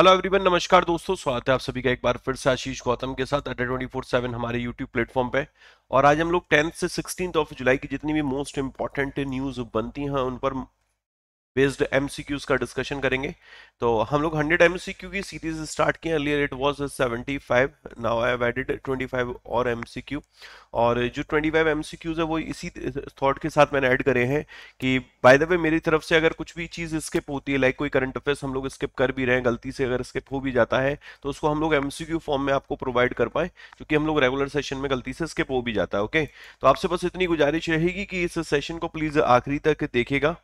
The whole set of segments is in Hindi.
हेलो एवरीवन नमस्कार दोस्तों स्वागत है आप सभी का एक बार फिर से आशीष गौतम के साथ अड्डा ट्वेंटी फोर सेवन हमारे यूट्यूब प्लेटफॉर्म पे और आज हम लोग टेंथ से सिक्सटीन ऑफ जुलाई की जितनी भी मोस्ट इंपॉर्टेंट न्यूज बनती हैं उन पर बेस्ड क्यूज का डिस्कशन करेंगे तो हम लोग 100 क्यू की सीरीज स्टार्ट किए earlier it was 75 now I have added 25 और क्यू और जो 25 क्यूज है वो इसी थॉट के साथ मैंने ऐड करे हैं कि बाय द वे मेरी तरफ से अगर कुछ भी चीज़ स्किप होती है लाइक कोई करंट अफेयर्स हम लोग स्किप कर भी रहे हैं गलती से अगर स्किप हो भी जाता है तो उसको हम लोग क्यू फॉर्म में आपको प्रोवाइड कर पाए क्योंकि हम लोग रेगुलर सेशन में गलती से स्किप हो भी जाता है ओके तो आपसे बस इतनी गुजारिश रहेगी कि इस सेशन को प्लीज़ आखिरी तक देखेगा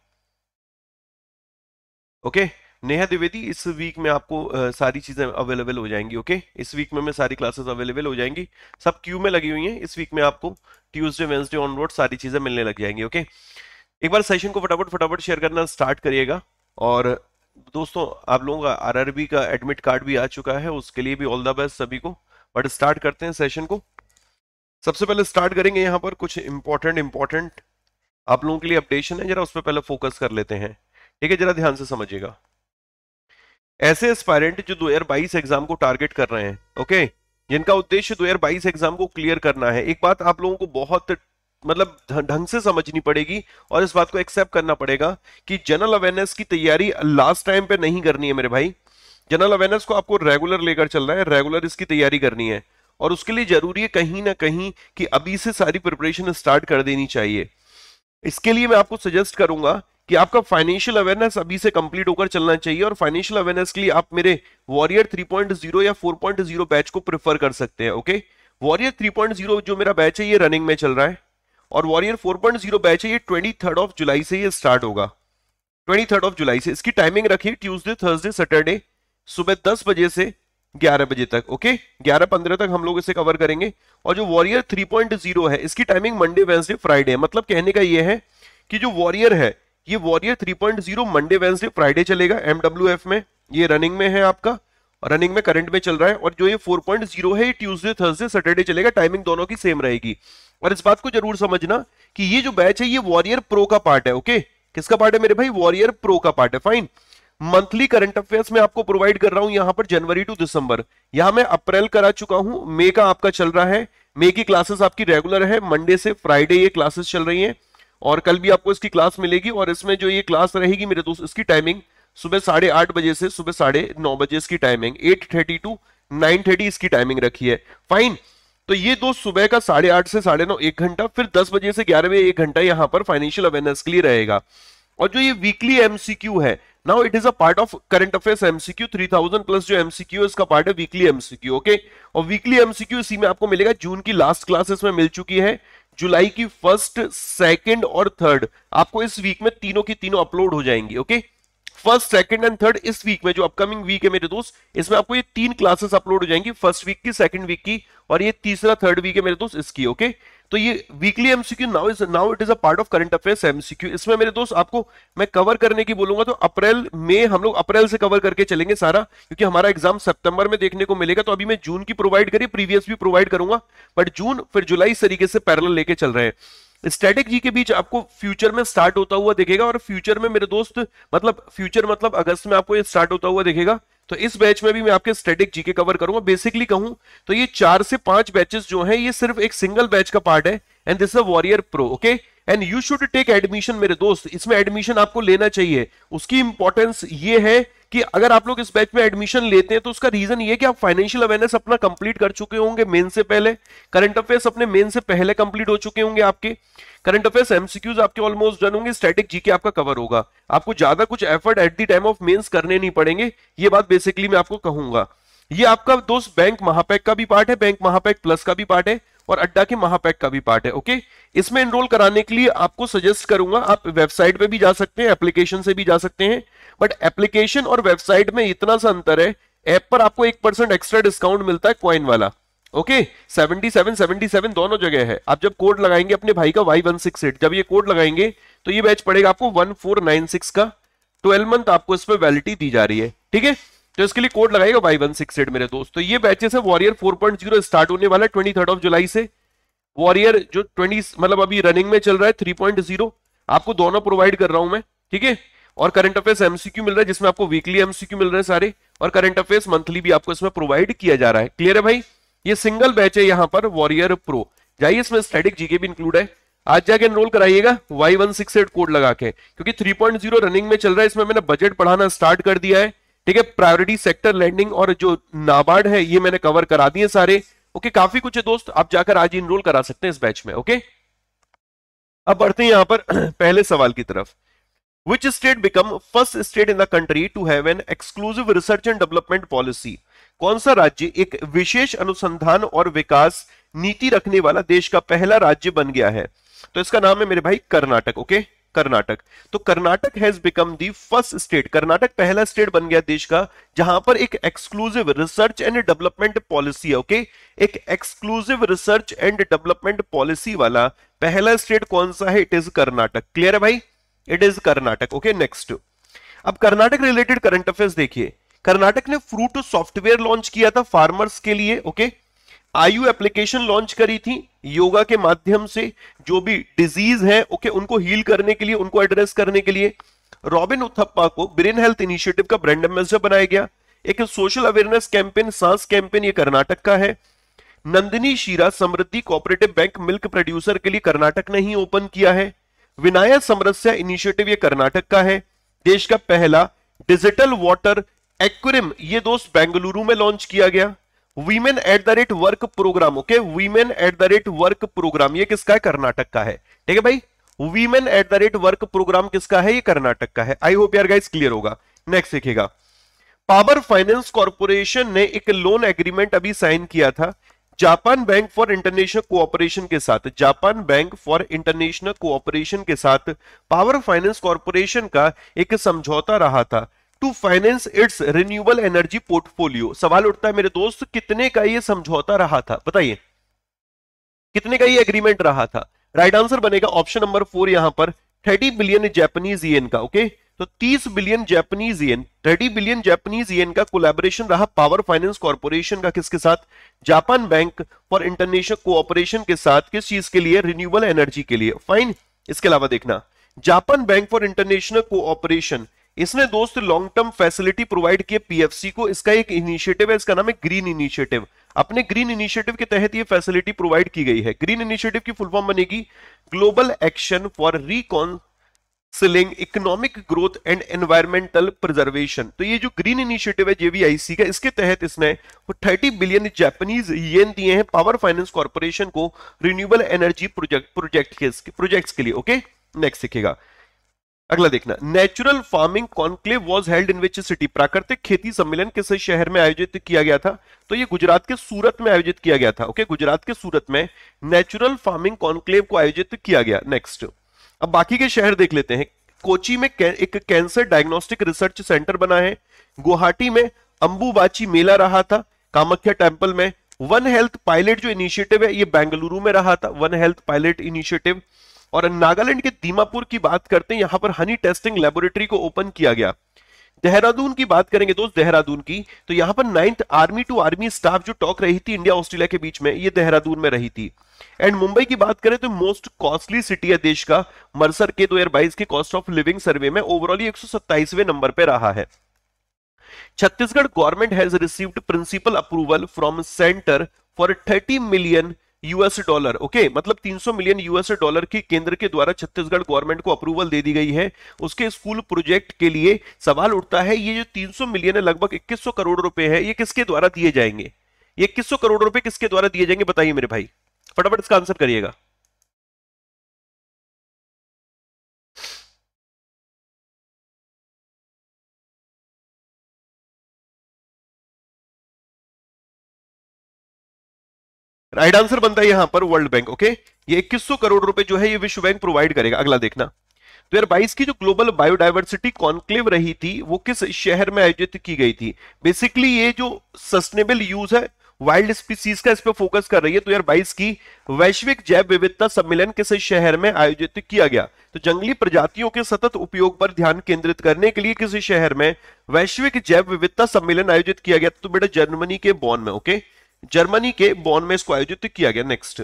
ओके नेहा द्विवेदी इस वीक में आपको आ, सारी चीज़ें अवेलेबल हो जाएंगी ओके okay? इस वीक में मैं सारी क्लासेस अवेलेबल हो जाएंगी सब क्यू में लगी हुई हैं इस वीक में आपको ट्यूसडे वेंसडे ऑनवर्ड सारी चीज़ें मिलने लग जाएंगी ओके okay? एक बार सेशन को फटाफट फटाफट शेयर करना स्टार्ट करिएगा और दोस्तों आप लोगों का आर का एडमिट कार्ड भी आ चुका है उसके लिए भी ऑल द बेस्ट सभी को बट स्टार्ट करते हैं सेशन को सबसे पहले स्टार्ट करेंगे यहाँ पर कुछ इंपॉर्टेंट इंपॉर्टेंट आप लोगों के लिए अपडेशन है जरा उस पर पहले फोकस कर लेते हैं ठीक है जरा ध्यान से समझिएगा ऐसे एस्पायरेंट जो 2022 एग्जाम को टारगेट कर रहे हैं ओके जिनका उद्देश्य 2022 एग्जाम को क्लियर करना है एक बात आप लोगों को बहुत मतलब ढंग से समझनी पड़ेगी और इस बात को एक्सेप्ट करना पड़ेगा कि जनरल अवेयरनेस की तैयारी लास्ट टाइम पे नहीं करनी है मेरे भाई जनरल अवेयरनेस को आपको रेगुलर लेकर चलना है रेगुलर इसकी तैयारी करनी है और उसके लिए जरूरी है कहीं ना कहीं कि अभी से सारी प्रिपरेशन स्टार्ट कर देनी चाहिए इसके लिए मैं आपको सजेस्ट करूंगा कि आपका फाइनेंशियल अवेयरनेस अभी से कंप्लीट होकर चलना चाहिए और फाइनेंशियल अवेयरनेस के लिए आप मेरे वॉरियर 3.0 या 4.0 बैच को प्रेफर कर सकते हैं ओके वॉरियर 3.0 जो मेरा बैच है ये रनिंग में चल रहा है और वॉरियर 4.0 बैच है ये ट्वेंटी ऑफ जुलाई से ये स्टार्ट होगा ट्वेंटी ऑफ जुलाई से इसकी टाइमिंग रखिए ट्यूजडे थर्सडे सैटरडे सुबह दस बजे से ग्यारह बजे तक ओके ग्यारह पंद्रह तक हम लोग इसे कवर करेंगे और जो वॉरियर 3.0 है इसकी टाइमिंग मंडे वेंसडे फ्राइडे है मतलब कहने का यह है कि जो वॉरियर है ये वॉरियर 3.0 मंडे वेंसडे फ्राइडे चलेगा एमडब्ल्यूएफ में ये रनिंग में है आपका रनिंग में करंट में चल रहा है और जो ये 4.0 है ये ट्यूसडे थर्सडे सैटरडे चलेगा टाइमिंग दोनों की सेम रहेगी और इस बात को जरूर समझना कि ये जो बैच है ये वॉरियर प्रो का पार्ट है ओके किसका पार्ट है मेरे भाई वॉरियर प्रो का पार्ट है फाइन मंथली करंट अफेयर्स में आपको प्रोवाइड कर रहा हूं यहां पर जनवरी टू दिसंबर यहां मैं अप्रैल करा चुका हूं मे का आपका चल रहा है मे की क्लासेस आपकी रेगुलर है मंडे से फ्राइडे ये क्लासेस चल रही है और कल भी आपको इसकी क्लास मिलेगी और इसमें जो ये क्लास रहेगी मेरे दोस्त इसकी टाइमिंग सुबह साढ़े आठ बजे से सुबह साढ़े नौ बजे इसकी timing eight thirty to nine thirty इसकी टाइमिंग रखी है फाइन तो ये दोस्त सुबह का साढ़े आठ से साढ़े नौ एक घंटा फिर दस बजे से ग्यारह बजे एक घंटा यहाँ पर फाइनेंशियल अवेयरनेस के लिए रहेगा और जो ये वीकली एमसीक्यू है now it is a part of current affairs MCQ thousand plus जो एमसीक्यू है इसका पार्ट है वीकली एमसीक्यू ओके और वीकली एमसीक्यू इसी में आपको मिलेगा जून की लास्ट क्लास इसमें मिल चुकी है जुलाई की फर्स्ट सेकंड और थर्ड आपको इस वीक में तीनों की तीनों अपलोड हो जाएंगी okay okay? First second and third इस वीक में जो अपकमिंग वीक है मेरे दोस्त इसमें आपको ये तीन क्लासेस अपलोड हो जाएंगी फर्स्ट वीक की सेकंड वीक की और ये तीसरा थर्ड वीक है मेरे दोस्त इसकी ओके तो ये weekly MCQ now is now it is a part of current affairs MCQ इसमें मेरे दोस्त आपको मैं कवर करने की बोलूंगा तो अप्रैल में हम लोग अप्रैल से कवर करके चलेंगे सारा क्योंकि हमारा एग्जाम सितंबर में देखने को मिलेगा तो अभी मैं जून की प्रोवाइड करी प्रीवियस भी प्रोवाइड करूंगा बट जून फिर जुलाई इस तरीके से पैरल लेके चल रहे हैं स्टैटिक जी के बीच आपको फ्यूचर में स्टार्ट होता हुआ दिखेगा और फ्यूचर में मेरे दोस्त मतलब फ्यूचर मतलब अगस्त में आपको ये स्टार्ट होता हुआ दिखेगा तो इस बैच में भी मैं आपके स्टैटिक के कवर करूंगा बेसिकली कहूं तो ये चार से पांच बैचेस जो हैं ये सिर्फ एक सिंगल बैच का पार्ट है and this a warrior pro okay and you should take admission मेरे दोस्त इसमें एडमिशन आपको लेना चाहिए उसकी इंपॉर्टेंस ये है कि अगर आप लोग इस बैच में एडमिशन लेते हैं तो उसका रीजन ये कि आप फाइनेंशियल अवेयरनेस अपना कंप्लीट कर चुके होंगे मेन से पहले करंट अफेयर्स अपने मेन से पहले कंप्लीट हो चुके होंगे आपके करंट अफेयर्स एमसीक्यूज आपके ऑलमोस्ट डन होंगे स्टैटिक जीके आपका कवर होगा आपको ज्यादा कुछ effort at the time of mains करने नहीं पड़ेंगे ये बात बेसिकली मैं आपको कहूंगा ये आपका दोस्त बैंक महापैक का भी पार्ट है बैंक महापैक प्लस का भी पार्ट है और अड्डा के महापैक का भी पार्ट है ओके इसमें एनरोल कराने के लिए आपको सजेस्ट करूंगा आप वेबसाइट पे भी जा सकते हैं एप्लीकेशन से भी जा सकते हैं बट एप्लीकेशन और वेबसाइट में इतना सा अंतर है ऐप पर आपको एक परसेंट एक्स्ट्रा डिस्काउंट मिलता है क्वाइन वाला okay seventy seven seventy seven दोनों जगह है आप जब कोड लगाएंगे अपने भाई का वाई वन सिक्स एट जब ये कोड लगाएंगे तो ये बैच पड़ेगा आपको वन फोर नाइन सिक्स का ट्वेल्व मंथ आपको इस पर वैलिटी दी जा रही है ठीक है तो इसके लिए कोड लगाएगा वाई वन सिक्स एट मेरे दोस्त तो ये बैचेस है warrior four point zero start होने वाला है ट्वेंटी थर्ड ऑफ जुलाई से वॉरियर जो ट्वेंटी मतलब अभी रनिंग में चल रहा है थ्री पॉइंट जीरो आपको दोनों प्रोवाइड कर रहा हूं मैं ठीक है और करंट अफेयर्स एमसीक्यू मिल रहा है जिसमें आपको वीकली एमसीक्यू मिल रहे हैं सारे और करंट अफेयर्स मंथली भी आपको इसमें प्रोवाइड किया जा रहा है क्लियर है भाई ये सिंगल बैच है यहाँ पर वॉरियर प्रो जाइए इसमें स्टैटिक जीके भी इंक्लूड है आज जाके एनरोल कराइएगा Y one six eight code लगा के क्योंकि थ्री पॉइंट जीरो रनिंग में चल रहा है इसमें मैंने बजट पढ़ाना स्टार्ट कर दिया है ठीक है प्रायोरिटी सेक्टर लैंडिंग और जो नाबार्ड है ये मैंने कवर करा दिए सारे ओके काफी कुछ है दोस्त आप जाकर आज इनरोल करा सकते हैं इस बैच में ओके अब बढ़ते हैं यहां पर पहले सवाल की तरफ which state become first state in the country to have an exclusive research and development policy कौन सा राज्य एक विशेष अनुसंधान और विकास नीति रखने वाला देश का पहला राज्य बन गया है तो इसका नाम है मेरे भाई कर्नाटक ओके okay? कर्नाटक तो Karnataka has become the first state Karnataka पहला स्टेट बन गया देश का जहां पर एक exclusive research and development policy है ओके एक exclusive research and development policy वाला पहला स्टेट कौन सा है इट इज कर्नाटक क्लियर है भाई it is Karnataka okay next अब कर्नाटक रिलेटेड करंट अफेयर्स देखिए कर्नाटक ने फ्रूट सॉफ्टवेयर लॉन्च किया था फार्मर्स के लिए okay okay? Ayu application launch करी थी योगा के माध्यम से जो भी डिजीज है ओके उनको हील करने के लिए उनको एड्रेस करने के लिए रॉबिन उथप्पा को ब्रेन हेल्थ इनिशिएटिव का ब्रांड एम्बेसडर बनाया गया एक social awareness campaign Saans campaign ये कर्नाटक का है Nandini Ksheera Samruddhi cooperative bank milk producer के लिए कर्नाटक ने ही ओपन किया है विनायक समरस्या इनिशिएटिव ये कर्नाटक का है देश का पहला डिजिटल वाटर एक्वेरियम ये दोस्त बेंगलुरु में लॉन्च किया गया women at the rate work program okay women at the rate work program ये किसका है कर्नाटक का है ठीक है भाई women at the rate work program किसका है ये कर्नाटक का है आई होप यार गाइस क्लियर होगा नेक्स्ट देखिएगा पावर फाइनेंस कॉरपोरेशन ने एक लोन एग्रीमेंट अभी साइन किया था Japan bank for international cooperation के साथ Japan bank for international cooperation के साथ पावर फाइनेंस कॉरपोरेशन का एक समझौता रहा था to finance its renewable energy portfolio सवाल उठता है मेरे दोस्त कितने का ये समझौता रहा था बताइए कितने का ये एग्रीमेंट रहा था राइट right आंसर बनेगा ऑप्शन नंबर फोर यहां पर थर्टी बिलियन जैपनीज येन का ओके okay? तो तीस billion Japanese yen thirty billion Japanese yen का कोलैबोरेशन रहा पावर फाइनेंस कॉर्पोरेशन का किसके साथ Japan bank for international cooperation के साथ किस चीज के लिए रिन्यूएबल एनर्जी के लिए फाइन इसके अलावा देखना Japan bank for international cooperation इसने दोस्त लॉन्ग टर्म फैसिलिटी प्रोवाइड किए पीएफसी को इसका एक इनिशिएटिव है इसका नाम है ग्रीन इनिशिएटिव अपने ग्रीन इनिशिएटिव के तहत ये फैसिलिटी प्रोवाइड की गई है ग्रीन इनिशिएटिव की फुल फॉर्म बनेगी global action for reconciling economic growth and environmental preservation तो ये जो ग्रीन इनिशिएटिव है जेवीआईसी का इसके तहत इसने 30 बिलियन जापानीज येन दिए हैं पावर फाइनेंस कॉर्पोरेशन को रिन्यूएबल एनर्जी प्रोजेक्ट प्रोजेक्ट के प्रोजेक्ट्स के लिए ओके नेक्स्ट सीखेगा अगला देखना natural farming conclave was held in which city प्राकृतिक खेती सम्मेलन किस शहर में आयोजित किया गया था तो ये गुजरात के सूरत में आयोजित किया गया था ओके okay? गुजरात के सूरत में नेचुरल फार्मिंग कॉन्क्लेव को आयोजित किया गया नेक्स्ट अब बाकी के शहर देख लेते हैं कोची में एक कैंसर डायग्नोस्टिक रिसर्च सेंटर बना है गुवाहाटी में अंबुबाची मेला रहा था कामाख्या टेम्पल में वन हेल्थ पायलट जो इनिशिएटिव है ये बेंगलुरु में रहा था वन हेल्थ पायलट इनिशिएटिव और नागालैंड के दीमापुर की बात करते हैं यहां पर हनी टेस्टिंग लेबोरेटरी को ओपन किया गया देहरादून की बात करेंगे दोस्त देहरादून की तो यहां पर ninth army to army staff जो टॉक रही थी इंडिया ऑस्ट्रेलिया के बीच में ये देहरादून में रही थी एंड मुंबई की बात करें तो मोस्ट कॉस्टली सिटी है देश का मरसर के 2022 के कॉस्ट ऑफ लिविंग सर्वे में ओवरऑल एक नंबर पर रहा है Chhattisgarh government has received principal approval from centre for 30 million US dollar okay मतलब 300 मिलियन यूएस डॉलर की केंद्र के द्वारा छत्तीसगढ़ गवर्नमेंट को अप्रूवल दे दी गई है उसके स्कूल प्रोजेक्ट के लिए सवाल उठता है ये जो 300 मिलियन है लगभग 2100 करोड़ रुपए है ये किसके द्वारा दिए जाएंगे ये 2100 करोड़ रुपए किसके द्वारा दिए जाएंगे बताइए मेरे भाई फटाफट इसका आंसर करिएगा राइट आंसर बनता है यहां पर वर्ल्ड बैंक ओके ये इक्कीस करोड़ रुपए जो है ये विश्व बैंक प्रोवाइड करेगा अगला देखना दो हजार की जो ग्लोबल बायोडाइवर्सिटी कॉन्क्लेव रही थी वो किस शहर में आयोजित की गई थी बेसिकली ये जो सस्टेनेबल यूज है वाइल्ड स्पीसीज का इस पर फोकस कर रही है दो 2022 की वैश्विक जैव विविधता सम्मेलन किस शहर में आयोजित किया गया तो जंगली प्रजातियों के सतत उपयोग पर ध्यान केंद्रित करने के लिए किसी शहर में वैश्विक जैव विविधता सम्मेलन आयोजित किया गया तो बेटा जर्मनी के बॉन में ओके okay? जर्मनी के बॉन में इसको आयोजित किया गया नेक्स्ट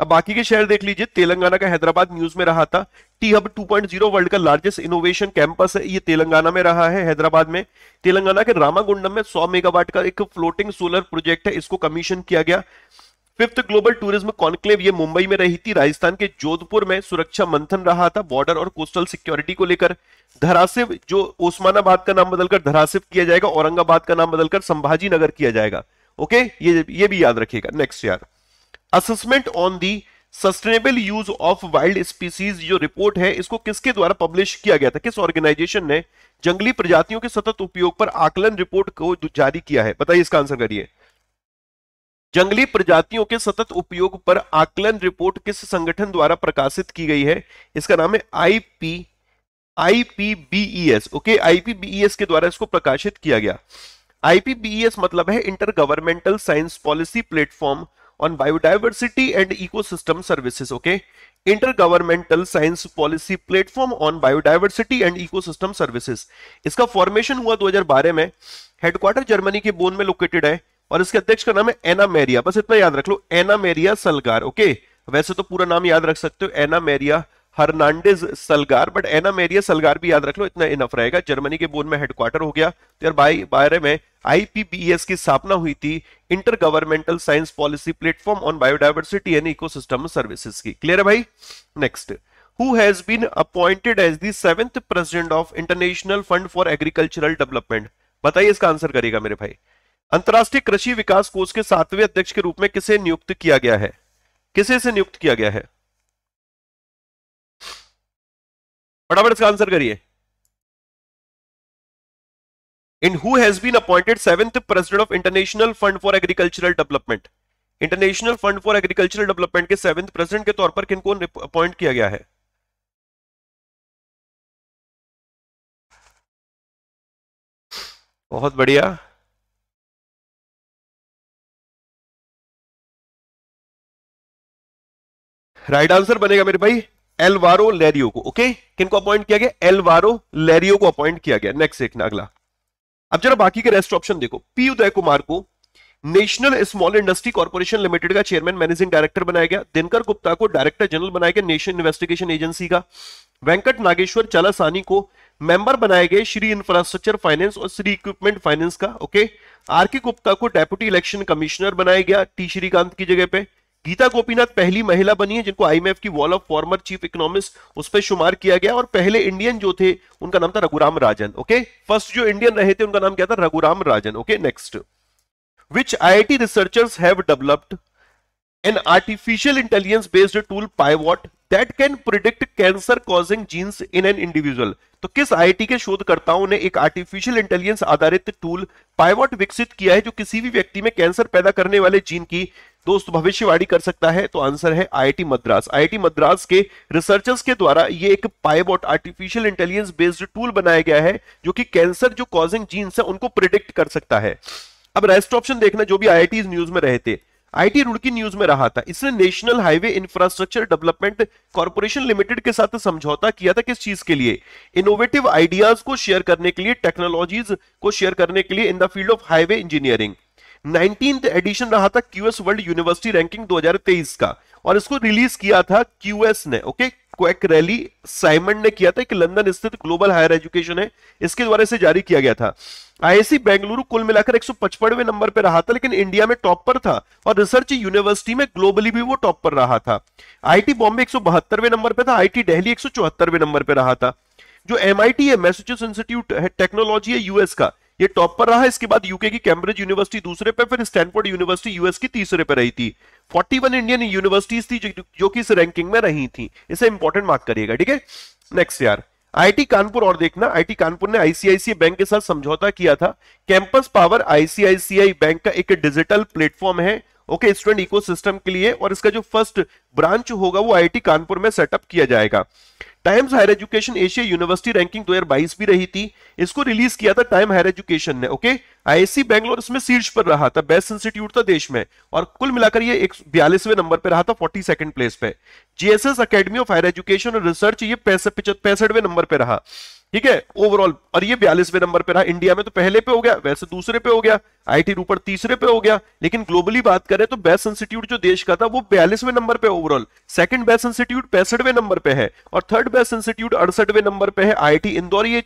अब बाकी के शहर देख लीजिए तेलंगाना का हैदराबाद न्यूज में रहा था टी हब 2.0 वर्ल्ड का लार्जेस्ट इनोवेशन कैंपस है ये तेलंगाना में रहा है हैदराबाद में तेलंगाना के रामागुंडम में 100 मेगावाट का एक फ्लोटिंग सोलर प्रोजेक्ट है इसको कमीशन किया गया फिफ्थ ग्लोबल टूरिज्म कॉन्क्लेव ये मुंबई में रही थी राजस्थान के जोधपुर में सुरक्षा मंथन रहा था बॉर्डर और कोस्टल सिक्योरिटी को लेकर धरासिव जो ओस्मानाबाद का नाम बदलकर धरासिव किया जाएगा औरंगाबाद का नाम बदलकर संभाजी नगर किया जाएगा ओके ये ये भी याद रखिएगा नेक्स्ट यार assessment on the sustainable use of wild species जो रिपोर्ट है इसको किसके द्वारा पब्लिश किया गया था किस ऑर्गेनाइजेशन ने जंगली प्रजातियों के सतत उपयोग पर आकलन रिपोर्ट को जारी किया है बताइए इसका आंसर करिए जंगली प्रजातियों के सतत उपयोग पर आकलन रिपोर्ट किस संगठन द्वारा प्रकाशित की गई है इसका नाम है आईपी आईपीबीएस ओके आईपीबीएस के द्वारा इसको प्रकाशित किया गया आईपीपीएस e मतलब है intergovernmental science policy platform on biodiversity and ecosystem services okay intergovernmental science policy platform on biodiversity and ecosystem services इसका फॉर्मेशन हुआ 2012 में हेडक्वार्टर जर्मनी के बोन में लोकेटेड है और इसके अध्यक्ष का नाम है एना मेरिया बस इतना याद रख लो एना मेरिया सलगार ओके वैसे तो पूरा नाम याद रख सकते हो एना मेरिया हर्नांडेज सलगार बट एना मेरिया सलगार भी याद रख लो इतना इनफ रहेगा जर्मनी के बोन में हेडक्वार्टर हो गया तो यार बाई बारे में आईपीबीएस की स्थापना हुई थी intergovernmental science policy platform on biodiversity and ecosystem services की क्लियर है भाई next who has been appointed as the seventh president of International Fund for Agricultural Development? बताइए इसका आंसर करेगा मेरे भाई अंतरराष्ट्रीय कृषि विकास कोष के सातवें अध्यक्ष के रूप में किसे नियुक्त किया गया है किसे से नियुक्त किया गया है फटाफट इसका आंसर करिए इन who has been appointed seventh president of international fund for agricultural development international fund for agricultural development के सेवेंथ प्रेसिडेंट के तौर पर किनको अपॉइंट किया गया है बहुत बढ़िया राइट आंसर बनेगा मेरे भाई एलवारो लेरियो को ओके किनको अपॉइंट किया गया एलवारो लेरियो को अपॉइंट किया गया नेक्स्ट देखना अगला अब जरा बाकी के रेस्ट ऑप्शन देखो पी उदय कुमार को national small industry corporation limited का चेयरमैन मैनेजिंग डायरेक्टर बनाया गया दिनकर गुप्ता को डायरेक्टर जनरल बनाया गया नेशनल इन्वेस्टिगेशन एजेंसी का वेंकट नागेश्वर चालासानी को मेंबर बनाए गए श्री इंफ्रास्ट्रक्चर फाइनेंस और श्री इक्विपमेंट फाइनेंस का ओके आर के गुप्ता को डेप्यूटी इलेक्शन कमिश्नर बनाया गया टी श्रीकांत की जगह पे गीता गोपीनाथ पहली महिला बनी है जिनको आईएमएफ की wall of former chief economist उस पर शुमार किया गया और पहले इंडियन जो थे उनका नाम था रघुराम राजन ओके फर्स्ट जो इंडियन रहे थे उनका नाम क्या था Raghuram Rajan okay next which I researchers have developed an artificial intelligence based tool Pivot that can predict cancer causing genes in an individual तो किस आईटी के शोधकर्ताओं ने एक आर्टिफिशियल इंटेलिजेंस आधारित टूल पाइवट विकसित किया है जो किसी भी व्यक्ति में कैंसर पैदा करने वाले जीन की दोस्त भविष्यवाणी कर सकता है तो आंसर है आईआईटी मद्रास आईआईटी मद्रास के रिसर्चर्स के द्वारा ये एक Pivot artificial intelligence based tool बनाया गया है जो कि कैंसर जो कॉजिंग जीन्स है उनको प्रिडिक्ट कर सकता है अब रेस्ट ऑप्शन देखना जो भी आईआईटी न्यूज में रहे थे आईटी रुड़की न्यूज में रहा था इसने national highway infrastructure development corporation limited के साथ समझौता किया था किस चीज के लिए इनोवेटिव आइडियाज को शेयर करने के लिए टेक्नोलॉजीज को शेयर करने के लिए in the field of highway engineering nineteen edition रहा था क्यूएस वर्ल्ड यूनिवर्सिटी रैंकिंग दो का और इसको रिलीज किया था क्यूएस ने okay okay? Quacquarelli Symonds ने किया था कि लंदन स्थित ग्लोबल हायर एजुकेशन है इसके द्वारा इसे जारी किया गया था आईएससी बेंगलुरु कुल मिलाकर एक नंबर पर रहा था लेकिन इंडिया में टॉप पर था और रिसर्च यूनिवर्सिटी में ग्लोबली भी वो टॉप पर रहा था आईटी बॉम्बे एक नंबर पर था आई दिल्ली एक नंबर पर रहा था जो एमआईटी है मैसेचुसेट्स इंस्टीट्यूट है टेक्नोलॉजी है यूएस का ये टॉप पर रहा इसके बाद यूके की कैम्ब्रिज यूनिवर्सिटी दूसरे पर फिर स्टैनफोर्ड यूनिवर्सिटी यूएस की तीसरे पर रही थी 41 इंडियन यूनिवर्सिटीज थी जो, जो कि इस रैंकिंग में रही थी इसे इंपॉर्टेंट मार्क करिएगा ठीक है नेक्स्ट यार आईटी कानपुर और देखना आईटी कानपुर ने आईसीआईसी बैंक के साथ समझौता किया था कैंपस पावर आईसीआईसीआई बैंक का एक डिजिटल प्लेटफॉर्म है ओके स्टूडेंट इकोसिस्टम के लिए और इसका जो फर्स्ट ब्रांच होगा वो आईआईटी कानपुर में सेटअप किया जाएगा times higher education Asia university ranking 2022 भी रही थी इसको रिलीज किया था टाइम हायर एजुकेशन ने ओके आईएससी बैंगलोर इसमें शीर्ष पर रहा था बेस्ट इंस्टीट्यूट था देश में और कुल मिलाकर ये एक बयालीसवें नंबर पर रहा था फोर्टी सेकंड प्लेस पे GSS academy of higher education और रिसर्च ये पैंसठवें नंबर पर रहा ठीक है ओवरऑल और ये बयालीसवें नंबर पे रहा इंडिया में तो पहले पे हो गया वैसे दूसरे पे हो गया आईटी रूपर तीसरे पे हो गया लेकिन ग्लोबली बात करें तो बेस्ट इंस्टीट्यूट जो देश का था वो बयालीसवें नंबर पे ओवरऑल सेकंड बेस्ट इंस्टीट्यूट पैंसठवें नंबर पे है और थर्ड बेस्ट इंस्टीट्यूट अड़सठवें नंबर पे है आईटी इंदौर ये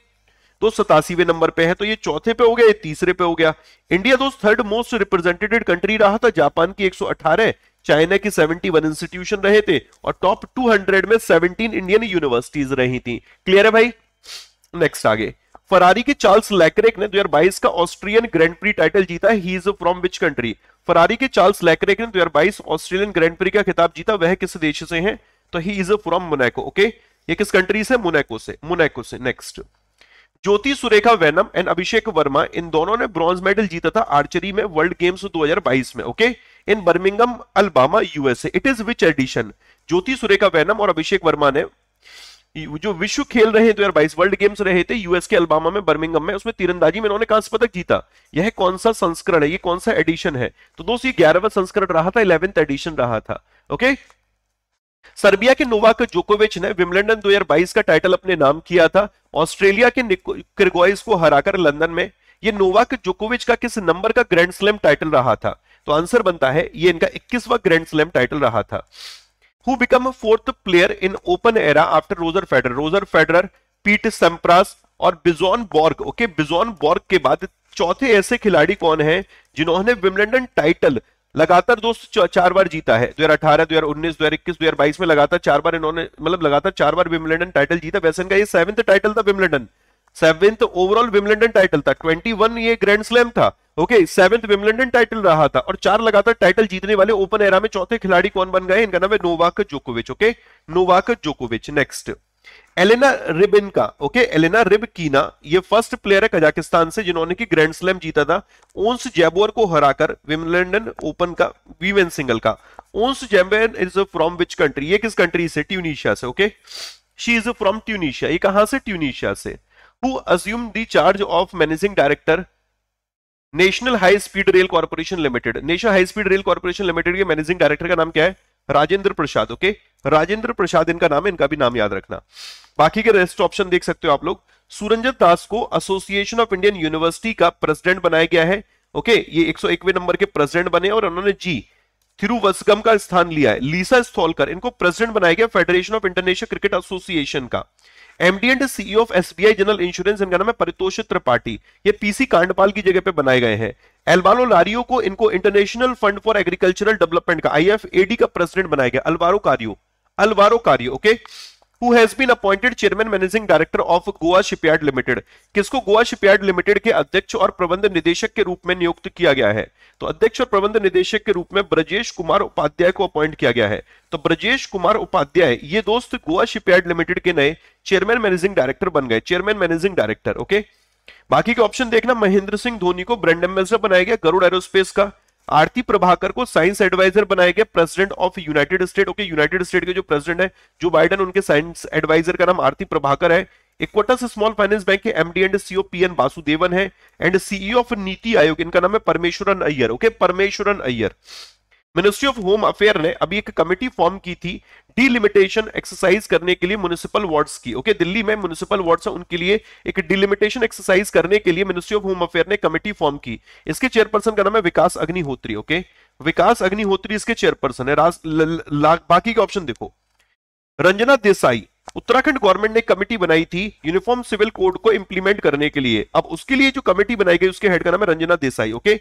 तो सतासीवें नंबर पे है तो ये चौथे पे हो गया ये तीसरे पे हो गया इंडिया दोस्त थर्ड मोस्ट रिप्रेजेंटेटेड कंट्री रहा था जापान की अठारह चाइना की 71 इंस्टीट्यूशन रहे थे और टॉप 200 में 17 इंडियन यूनिवर्सिटीज रही थी क्लियर है भाई नेक्स्ट आगे फरारी के चार्ल्स लैकरेक ने 2022 का ऑस्ट्रियन ग्रैंड प्री टाइटल जीता है he is from which country Ferrari के चार्ल्स लैकरेक ने 2022 ऑस्ट्रेलियन ग्रैंड प्री का खिताब जीता वह किस देश से है तो he is from Monaco okay ये किस कंट्री से मोनाको से मोनाको से नेक्स्ट ज्योति सुरेखा वैनम एंड अभिषेक वर्मा इन दोनों ने ब्रॉन्ज मेडल जीता था आर्चरी में वर्ल्ड गेम्स 2022 में okay in Birmingham Alabama USA it is which edition Jyothi Surekha Vennam और अभिषेक वर्मा ने जो विश्व खेल रहे हैं दो हजार वर्ल्ड गेम्स रहे थे यूएस के अल्बामा में बर्मिंगम में उसमें तीरंदाजी में उन्होंने कांस्य पदक जीता यह कौन सा संस्करण है ये कौन सा एडिशन है तो दोस्तों ग्यारहवा संस्करण रहा था इलेवेंथ एडिशन रहा था ओके सर्बिया के नोवाक जोकोविच ने विमलंडन 2022 का टाइटल अपने नाम किया था ऑस्ट्रेलिया के क्रिगोइस को हराकर लंदन में ये नोवाक जोकोविच का किस नंबर का ग्रैंड स्लैम टाइटल रहा था तो आंसर बनता है ये इनका 21वां ग्रैंड स्लैम टाइटल रहा था who became a fourth player in open era after Roger Federer. Roger Federer, Pete Sampras और बिजोन बॉर्ग ओके बिजॉन बॉर्ग के बाद चौथे ऐसे खिलाड़ी कौन हैं जिन्होंने विमलेंडन टाइटल लगातार दोस्त चार बार जीता है 2018, 2019, 2021, 2022 में लगातार चार बार इन्होंने मतलब लगातार चार बार विमलेंडन टाइटल जीता वैसे इनका ये सेवंथ टाइटल था Wimbledon seventh overall Wimbledon title था 21 ये ग्रैंड स्लैम था ओके सेवेंथ विमलेंडन टाइटल रहा था और चार लगातार टाइटल जीतने वाले ओपन एरा में चौथे खिलाड़ी कौन बन गए इनका नाम है नोवाक जोकोविच ओके नोवाक जोकोविच नेक्स्ट एलेना रिबिन का ओके एलेना रिब कीना ये फर्स्ट प्लेयर है कजाकिस्तान से जिन्होंने की ग्रैंड स्लैम जीता था ओंस जैबोर को हराकर विमलेंडन ओपन का वीमेन सिंगल का Ons Jabeur is from which country ये किस कंट्री से ट्यूनिशिया से okay she is from Tunisia ये कहां से ट्यूनिशिया से who assumed the charge of managing director national high speed rail corporation limited national high speed rail corporation limited के मैनेजिंग डायरेक्टर का नाम क्या है राजेंद्र प्रसाद ओके राजेंद्र प्रसाद इनका नाम है इनका भी नाम याद रखना बाकी के रेस्ट ऑप्शन देख सकते हो आप लोग सूरंजत दास को एसोसिएशन ऑफ इंडियन यूनिवर्सिटी का प्रेसिडेंट बनाया गया है ओके ये एक सौ नंबर के प्रेसिडेंट बने और उन्होंने जी थिरुवसगम का स्थान लिया है लीसा स्थोलकर इनको प्रेसिडेंट बनाया गया federation of international cricket association का MD and CEO of SBI general insurance इनका नाम है परितोष त्रिपाठी ये पीसी कांडपाल की जगह पे बनाए गए हैं एलवारो लारियो को इनको international fund for agricultural development का आईएफएडी का प्रेसिडेंट बनाया गया Alvaro Lario Alvaro Lario okay okay? who has been appointed chairman managing director of Goa Shipyard Limited किसको गोवा शिपयार्ड लिमिटेड के अध्यक्ष और प्रबंध निदेशक के रूप में नियुक्त किया गया है तो अध्यक्ष और प्रबंध निदेशक के रूप में ब्रजेश कुमार उपाध्याय को अपॉइंट किया गया है तो ब्रजेश कुमार उपाध्याय ये दोस्त गोवा शिपयार्ड लिमिटेड के नए चेयरमैन मैनेजिंग डायरेक्टर बन गए चेयरमैन मैनेजिंग डायरेक्टर ओके बाकी के ऑप्शन देखना महेंद्र सिंह धोनी को ब्रांड एम्बेसडर बनाया गया गरुड़ एरोस्पेस का आरती प्रभाकर को साइंस एडवाइजर बनाया गया president of United State okay United State के जो प्रेसिडेंट है जो बाइडन उनके साइंस एडवाइजर का नाम आरती प्रभाकर है इक्वटस स्मॉल फाइनेंस बैंक के MD and CO P N Vasudevan है and CEO of NITI Aayog इनका नाम है Parameswaran Iyer okay Parameswaran Iyer ministry of home affair ने अभी एक कमेटी फॉर्म की थी डिलिमिटेशन एक्सरसाइज करने के लिए म्यूनिसिपल वार्ड्स की ओके okay, दिल्ली में म्यूनिसिपल वार्ड्स है उनके लिए एक डिलिमिटेशन एक्सरसाइज करने के लिए मिनिस्ट्री ऑफ होम अफेयर ने कमेटी फॉर्म की इसके चेयरपर्सन का नाम है विकास अग्निहोत्री ओके okay? विकास अग्निहोत्री इसके चेयरपर्सन है राज, बाकी के ऑप्शन देखो रंजना देसाई उत्तराखंड गवर्नमेंट ने कमेटी बनाई थी यूनिफॉर्म सिविल कोड को इंप्लीमेंट करने के लिए अब उसके लिए जो कमेटी बनाई गई उसके हेड का नाम है रंजना देसाई ओके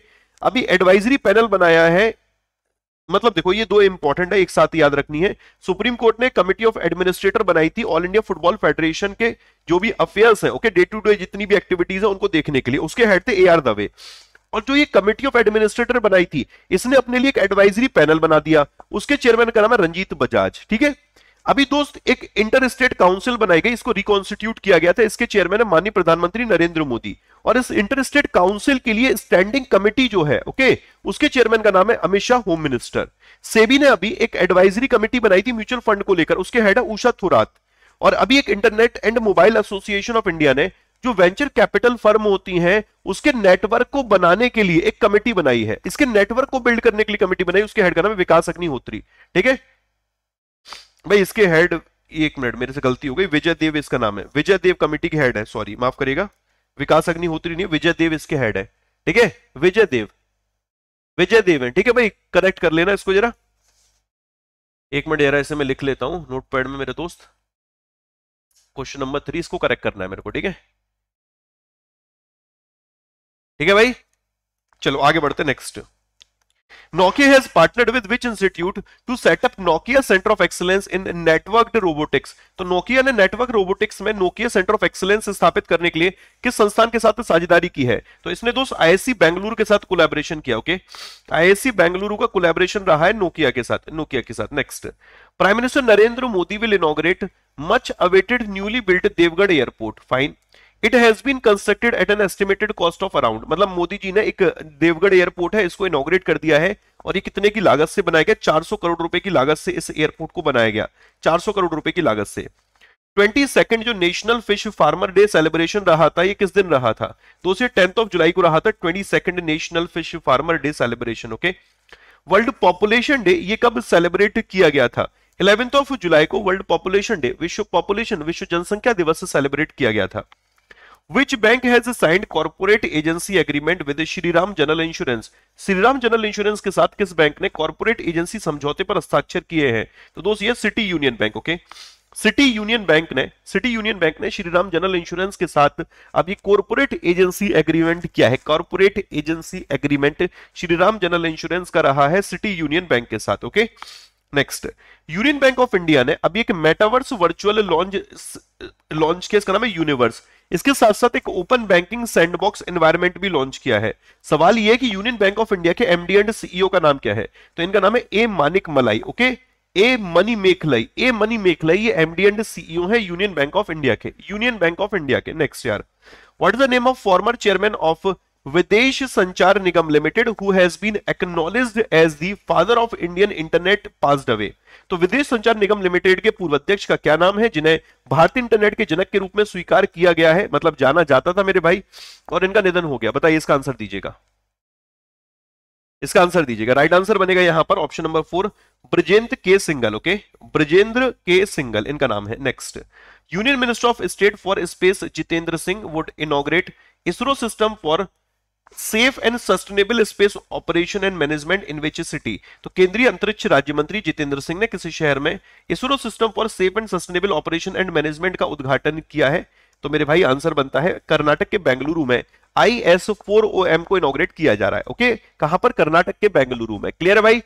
अभी एडवाइजरी पैनल बनाया है मतलब देखो ये दो इंपॉर्टेंट है एक साथ याद रखनी है सुप्रीम कोर्ट ने कमिटी ऑफ एडमिनिस्ट्रेटर बनाई थी ऑल इंडिया फुटबॉल फेडरेशन के जो भी अफेयर्स हैं ओके डे टू डे जितनी भी एक्टिविटीज है उनको देखने के लिए उसके हेड थे ए आर दवे और जो ये कमेटी ऑफ एडमिनिस्ट्रेटर बनाई थी इसने अपने लिए एक एडवाइजरी पैनल बना दिया उसके चेयरमैन का नाम है रंजीत बजाज ठीक है अभी दोस्त एक इंटर स्टेट काउंसिल बनाई गई इसको रिकॉन्स्टिट्यूट किया गया था इसके चेयरमैन है माननीय प्रधानमंत्री नरेंद्र मोदी और इस इंटर स्टेट काउंसिल के लिए स्टैंडिंग कमेटी जो है ओके उसके चेयरमैन का नाम है Amit Shah home minister SEBI ने अभी एक एडवाइजरी कमेटी बनाई थी म्यूचुअल फंड को लेकर उसके हेड है उषा थोरात और अभी एक internet and mobile association of India ने जो वेंचर कैपिटल फर्म होती हैं उसके नेटवर्क को बनाने के लिए एक कमेटी बनाई है इसके नेटवर्क को बिल्ड करने के लिए कमेटी बनाई उसके हेड का नाम विकास अग्निहोत्री ठीक है भाई इसके हेड एक मिनट मेरे से गलती हो गई विजय देव इसका नाम है विजय देव कमेटी के हेड है सॉरी माफ करिएगा विकास अग्निहोत्री नहीं विजय देव इसके हेड है ठीक है विजय देव विजय देव है ठीक है भाई करेक्ट कर लेना इसको जरा एक मिनट जरा इसे मैं लिख लेता हूं नोटपैड में मेरे दोस्त क्वेश्चन नंबर थ्री इसको करेक्ट करना है मेरे को ठीक है ठीक है भाई चलो आगे बढ़ते next Nokia has partnered with which institute to set up Nokia Center of Excellence in Networked Robotics? तो Nokia ने Network Robotics में Nokia Center of Excellence स्थापित करने के लिए किस संस्थान के साथ साझेदारी की है तो इसने दोस्त आईएससी Bangalore के साथ कोलैबोरेशन किया ओके okay? आईएससी Bangalore का कोलैबोरेशन रहा है Nokia के साथ Nokia के साथ next prime minister Narendra Modi will inaugurate much awaited newly built देवगढ़ airport fine it has been constructed at an estimated cost of around मतलब मोदी जी ने एक देवगढ़ एयरपोर्ट है इसको इनोग्रेट कर दिया है और ये कितने की लागत से बनाया गया 400 करोड़ रुपए की लागत से इस एयरपोर्ट को बनाया गया 400 करोड़ रुपए की लागत से ट्वेंटी सेकेंड जो national fish farmer day celebration रहा था ये किस दिन रहा था तो उसे टेंथ ऑफ जुलाई को रहा था twenty second national fish farmer day celebration okay world population day ये कब सेलिब्रेट किया गया था इलेवेंथ ऑफ जुलाई को वर्ल्ड पॉपुलेशन डे विश्व पॉपुलेशन विश्व जनसंख्या दिवस सेलिब्रेट किया गया था which bank has signed corporate agency agreement with Shriram general insurance Shriram general insurance के साथ किस बैंक ने कॉर्पोरेट एजेंसी समझौते पर हस्ताक्षर किए हैं तो दोस्त ये city union bank okay city union bank ने सिटी यूनियन बैंक ने श्रीराम जनरल इंश्योरेंस के साथ अब ये कॉर्पोरेट एजेंसी एग्रीमेंट क्या है corporate agency agreement Shriram general insurance का रहा है सिटी यूनियन बैंक के साथ okay next union bank of India ने अभी एक मेटावर्स वर्चुअल लॉन्च लॉन्च किया इसका नाम है यूनिवर्स इसके साथ साथ एक ओपन बैंकिंग सैंडबॉक्स एनवायरमेंट भी लॉन्च किया है सवाल यह कि यूनियन बैंक ऑफ इंडिया के एमडी एंड सीईओ का नाम क्या है तो इनका नाम है A Manimekalai okay A Manimekalai A Manimekalai ये एमडी एंड सीईओ है यूनियन बैंक ऑफ इंडिया के यूनियन बैंक ऑफ इंडिया के next year what is the name of former chairman of Videsh Sanchar Nigam limited who has been acknowledge as the father of Indian internet passed away तो विदेश संचार निगम लिमिटेड के पूर्व अध्यक्ष का क्या नाम है जिन्हें भारतीय इंटरनेट के जनक के रूप में स्वीकार किया गया है मतलब जाना जाता था मेरे भाई और इनका निधन हो गया बताइए इसका आंसर दीजिएगा इसका आंसर दीजिएगा राइट आंसर बनेगा यहां पर ऑप्शन नंबर फोर ब्रजेंद्र के सिंगल ओके ब्रजेंद्र के सिंगल इनका नाम है next union minister of state for space Jitendra Singh would inaugurate ISRO system for safe and sustainable space operation and management in which city तो केंद्रीय अंतरिक्ष राज्य मंत्री जितेंद्र सिंह ने किसी शहर में ISRO system for safe and sustainable operation and management का उद्घाटन किया है तो मेरे भाई आंसर बनता है कर्नाटक के बेंगलुरु में I S four O M को इनोग्रेट किया जा रहा है ओके कहां पर कर्नाटक के बेंगलुरु में क्लियर है भाई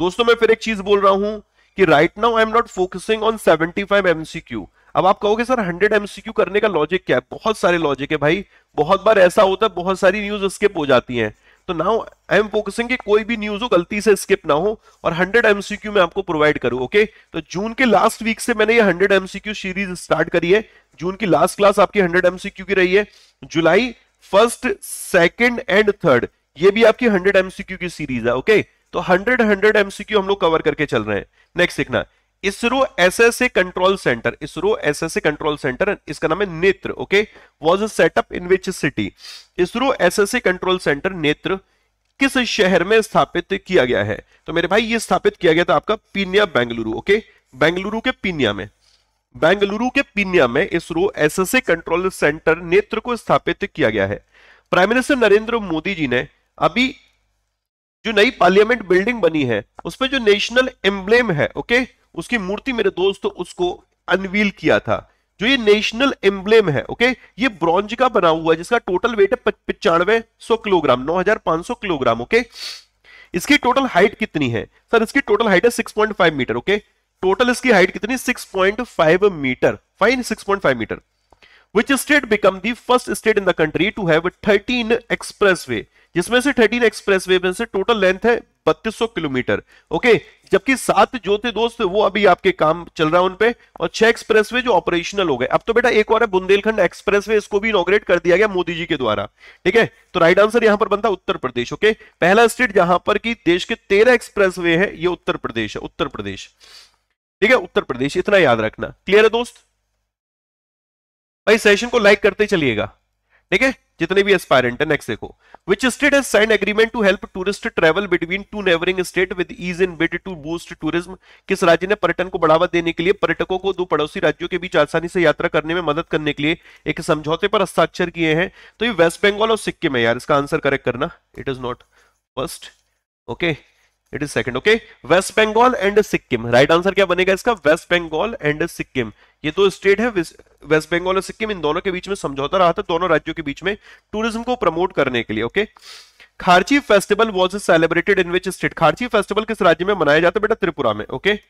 दोस्तों मैं फिर एक चीज बोल रहा हूं कि right now I am not focusing on seventy five MCQ अब आप कहोगे सर हंड्रेड एमसीक्यू करने का लॉजिक क्या है बहुत सारे लॉजिक है भाई बहुत बार ऐसा होता है बहुत सारी न्यूज स्किप हो जाती है तो नाउ आई एम फोकसिंग कि कोई भी न्यूज हो गलती से स्किप ना हो और 100 एमसीक्यू मैं आपको प्रोवाइड करूं ओके तो जून के लास्ट वीक से मैंने ये 100 एमसीक्यू सीरीज स्टार्ट करी है जून की लास्ट क्लास आपकी 100 एमसीक्यू की रही है जुलाई फर्स्ट सेकंड एंड थर्ड ये भी आपकी 100 एमसीक्यू की सीरीज है ओके तो 100 100 एमसीक्यू हम लोग कवर करके चल रहे हैं नेक्स्ट देखना ISRO SSA control centre ISRO SSA control centre इसका नाम है Netra okay was a setup in which city ISRO SSA control centre Netra किस शहर में स्थापित किया गया है तो मेरे भाई ये स्थापित किया गया था आपका पीनिया बेंगलुरु ओके बेंगलुरु के पीनिया में बेंगलुरु के पीनिया में इसरो एसएसए कंट्रोल सेंटर नेत्र को स्थापित किया गया है प्राइम मिनिस्टर नरेंद्र मोदी जी ने अभी जो नई पार्लियामेंट बिल्डिंग बनी है उस पर जो नेशनल एम्ब्लेम है ओके okay? उसकी मूर्ति मेरे दोस्त उसको अनवील किया था जो ये नेशनल एम्बलेम है ओके ये ब्रॉन्ज का बना हुआ है जिसका टोटल वेट है पिचानवे सौ किलोग्राम नौ हजार पांच सौ किलोग्राम ओके इसकी टोटल हाइट कितनी है सर इसकी टोटल हाइट है फाइव मीटर ओके टोटल इसकी हाइट कितनी 6.5 metre fine 6.5 metre which state become the first state in the country to have 13 expressway जिसमें से थर्टीन एक्सप्रेस वे में से टोटल लेंथ है 3200 किलोमीटर ओके जबकि सात जो थे दोस्त वो अभी आपके काम चल रहा है उनपे और छह एक्सप्रेस जो ऑपरेशनल हो गए अब तो बेटा एक और है बुंदेलखंड एक्सप्रेस इसको भी इनोग्रेट कर दिया गया मोदी जी के द्वारा ठीक है तो राइट आंसर यहां पर बनता उत्तर प्रदेश ओके पहला स्टेट जहां पर की देश के तेरह एक्सप्रेस वे है ये उत्तर प्रदेश है उत्तर प्रदेश ठीक है उत्तर प्रदेश इतना याद रखना क्लियर है दोस्त भाई सेशन को लाइक करते चलिएगा ठीक है जितने भी एस्पायरेंट है नेक्स्ट देखो which state has sign agreement to help tourist travel between two neighbouring state with ease in bid to boost tourism किस राज्य ने पर्यटन को बढ़ावा देने के लिए पर्यटकों को दो पड़ोसी राज्यों के बीच आसानी से यात्रा करने में मदद करने के लिए एक समझौते पर हस्ताक्षर किए हैं तो ये वेस्ट बंगाल और सिक्किम है यार इसका आंसर करेक्ट करना it is not first okay it is second okay West Bengal and Sikkim right answer क्या बनेगा इसका वेस्ट बंगाल एंड सिक्किम ये दो स्टेट है वेस्ट बंगाल और सिक्किम इन दोनों के बीच में समझौता रहा था दोनों राज्यों के बीच में टूरिज्म को प्रमोट करने के लिए okay okay? Kharchi festival was celebrated in which state Kharchi festival किस राज्य में मनाया जाता है बेटा त्रिपुरा में ओके okay?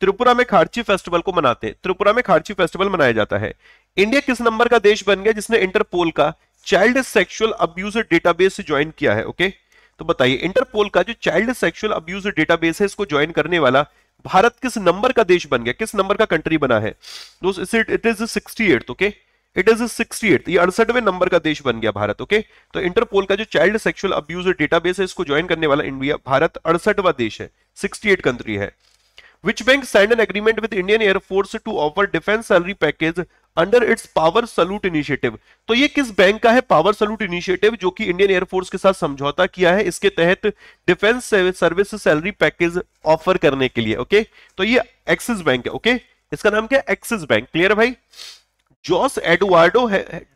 त्रिपुरा में खारची फेस्टिवल को मनाते हैं त्रिपुरा में खारची फेस्टिवल मनाया जाता है इंडिया किस नंबर का देश बन गया जिसने इंटरपोल का child sexual abuse database join किया है ओके okay? तो बताइए इंटरपोल का जो चाइल्ड सेक्सुअल अब्यूज डेटाबेस है इसको ज्वाइन करने वाला भारत किस नंबर का देश बन गया किस नंबर का कंट्री बना है it is sixty eight okay it is sixty eight ये अड़सठवें नंबर का देश बन गया भारत ओके okay? तो इंटरपोल का जो चाइल्ड सेक्सुअल अब्यूज डेटाबेस है इसको ज्वाइन करने वाला इंडिया भारत अड़सठवा देश है 68 कंट्री है which bank signed an agreement with Indian Air Force to offer defence salary package under its power salute initiative तो ये किस बैंक का है पावर सलूट इनिशिएटिव जो कि इंडियन एयरफोर्स के साथ समझौता किया है इसके तहत defence service salary package offer करने के लिए ओके तो ये एक्सिस बैंक है ओके इसका नाम क्या एक्सिस बैंक क्लियर भाई Jose Eduardo